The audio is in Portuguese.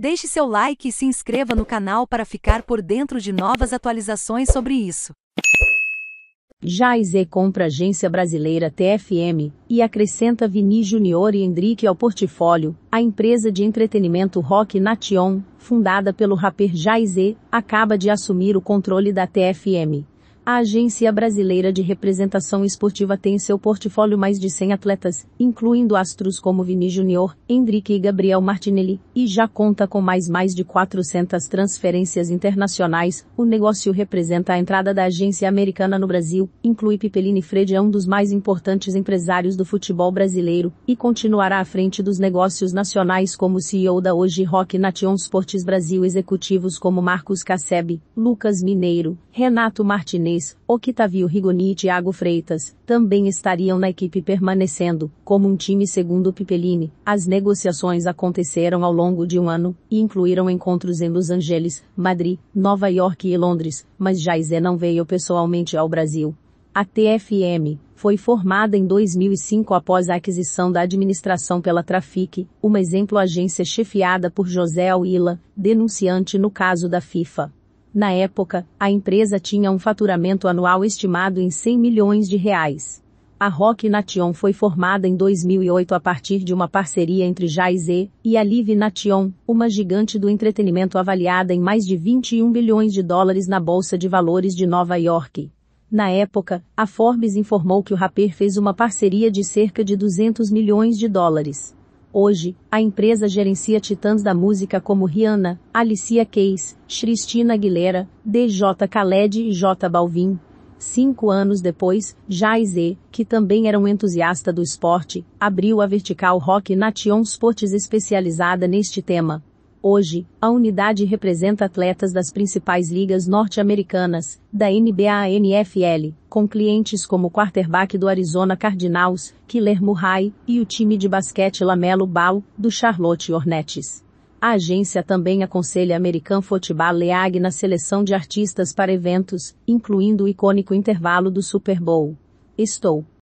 Deixe seu like e se inscreva no canal para ficar por dentro de novas atualizações sobre isso. Jaize compra agência brasileira TFM e acrescenta Vini Júnior e Hendrick ao portfólio. A empresa de entretenimento rock Nation, fundada pelo rapper Jaize, acaba de assumir o controle da TFM. A Agência Brasileira de Representação Esportiva tem em seu portfólio mais de 100 atletas, incluindo astros como Vini Júnior, Hendrick e Gabriel Martinelli, e já conta com mais mais de 400 transferências internacionais. O negócio representa a entrada da agência americana no Brasil, inclui Pipelini Fred, é um dos mais importantes empresários do futebol brasileiro, e continuará à frente dos negócios nacionais como CEO da Hoje Rock Nation Sports Brasil, executivos como Marcos Casseb, Lucas Mineiro, Renato Martinez Reis, Octavio Rigoni e Thiago Freitas, também estariam na equipe permanecendo, como um time segundo Pipelini. As negociações aconteceram ao longo de um ano, e incluíram encontros em Los Angeles, Madrid, Nova York e Londres, mas Jaizé não veio pessoalmente ao Brasil. A TFM foi formada em 2005 após a aquisição da administração pela Trafic, uma exemplo agência chefiada por José Alila, denunciante no caso da FIFA. Na época, a empresa tinha um faturamento anual estimado em 100 milhões de reais. A Rock Nation foi formada em 2008 a partir de uma parceria entre Jay-Z e a Live Nation, uma gigante do entretenimento avaliada em mais de 21 bilhões de dólares na Bolsa de Valores de Nova York. Na época, a Forbes informou que o rapper fez uma parceria de cerca de 200 milhões de dólares. Hoje, a empresa gerencia titãs da música como Rihanna, Alicia Keys, Christina Aguilera, DJ Khaled e J Balvin. Cinco anos depois, Jay-Z, que também era um entusiasta do esporte, abriu a vertical Rock Nation Sports especializada neste tema, Hoje, a unidade representa atletas das principais ligas norte-americanas, da NBA à NFL, com clientes como o quarterback do Arizona Cardinals, Kyler Murray, e o time de basquete Lamelo Ball, do Charlotte Hornets. A agência também aconselha a American Football League na seleção de artistas para eventos, incluindo o icônico intervalo do Super Bowl. Estou